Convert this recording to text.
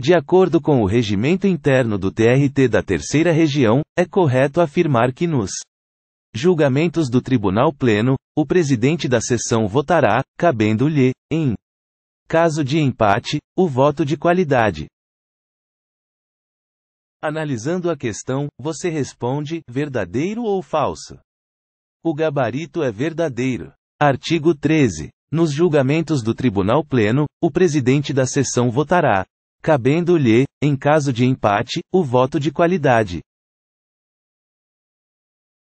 De acordo com o regimento interno do TRT da Terceira Região, é correto afirmar que nos julgamentos do Tribunal Pleno, o presidente da sessão votará, cabendo-lhe, em caso de empate, o voto de qualidade. Analisando a questão, você responde: verdadeiro ou falso? O gabarito é verdadeiro. Artigo 13. Nos julgamentos do Tribunal Pleno, o presidente da sessão votará, cabendo-lhe, em caso de empate, o voto de qualidade.